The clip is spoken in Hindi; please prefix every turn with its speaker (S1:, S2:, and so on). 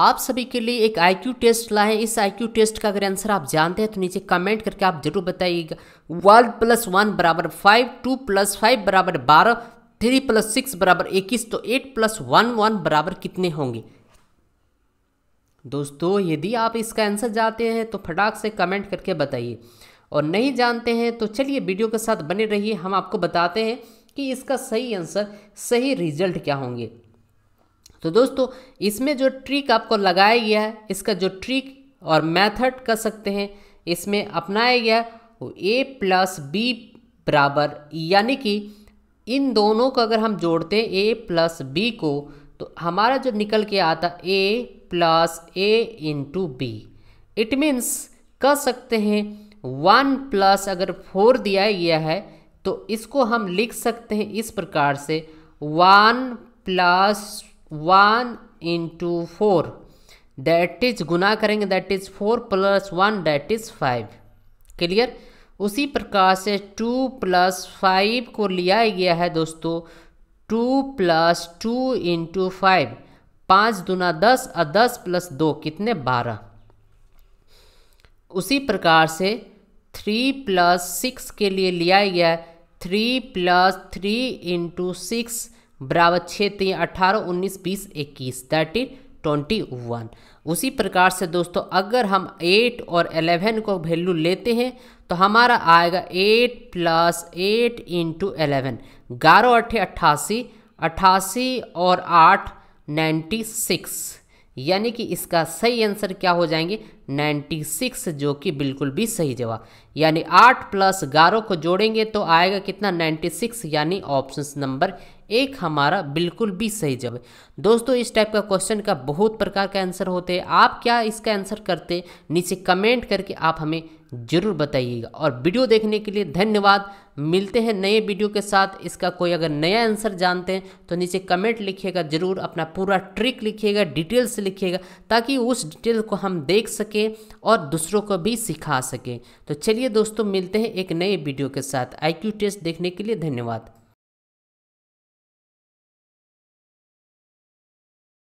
S1: आप सभी के लिए एक आईक्यू टेस्ट लाए इस आईक्यू टेस्ट का अगर आंसर आप जानते हैं तो नीचे कमेंट करके आप जरूर बताइएगा वन प्लस वन बराबर फाइव टू प्लस फाइव बराबर बारह थ्री प्लस सिक्स बराबर इक्कीस तो एट प्लस वन वन बराबर कितने होंगे दोस्तों यदि आप इसका आंसर जानते हैं तो फटाक से कमेंट करके बताइए और नहीं जानते हैं तो चलिए वीडियो के साथ बने रहिए हम आपको बताते हैं कि इसका सही आंसर सही रिजल्ट क्या होंगे तो दोस्तों इसमें जो ट्रिक आपको लगाया गया है इसका जो ट्रिक और मेथड कह सकते हैं इसमें अपनाया गया वो ए प्लस बी बराबर यानी कि इन दोनों को अगर हम जोड़ते हैं ए प्लस बी को तो हमारा जो निकल के आता A plus A into B it means कह सकते हैं वन प्लस अगर फोर दिया गया है तो इसको हम लिख सकते हैं इस प्रकार से one plus one into four that is गुना करेंगे that is four plus one that is five clear उसी प्रकार से टू प्लस फाइव को लिया गया है दोस्तों two plus two into five पाँच दुना दस और दस प्लस दो कितने बारह उसी प्रकार से थ्री प्लस सिक्स के लिए लिया गया है three plus three into six बराबर छः तीन अट्ठारह उन्नीस बीस इक्कीस थर्टीन ट्वेंटी वन उसी प्रकार से दोस्तों अगर हम एट और एलेवन को वैल्यू लेते हैं तो हमारा आएगा eight plus eight into eleven ग्यारह अट्ठे अट्ठासी अट्ठासी और आठ नाइन्टी सिक्स यानी कि इसका सही आंसर क्या हो जाएंगे 96 जो कि बिल्कुल भी सही जवाब यानी 8 प्लस ग्यारह को जोड़ेंगे तो आएगा कितना 96 यानी ऑप्शन नंबर एक हमारा बिल्कुल भी सही जवाब दोस्तों इस टाइप का क्वेश्चन का बहुत प्रकार का आंसर होते हैं आप क्या इसका आंसर करते नीचे कमेंट करके आप हमें ज़रूर बताइएगा और वीडियो देखने के लिए धन्यवाद मिलते हैं नए वीडियो के साथ इसका कोई अगर नया आंसर जानते हैं तो नीचे कमेंट लिखिएगा ज़रूर अपना पूरा ट्रिक लिखिएगा डिटेल्स लिखिएगा ताकि उस डिटेल को हम देख सकें और दूसरों को भी सिखा सकें तो चलिए दोस्तों मिलते हैं एक नए वीडियो के साथ क्यू टेस्ट देखने के लिए धन्यवाद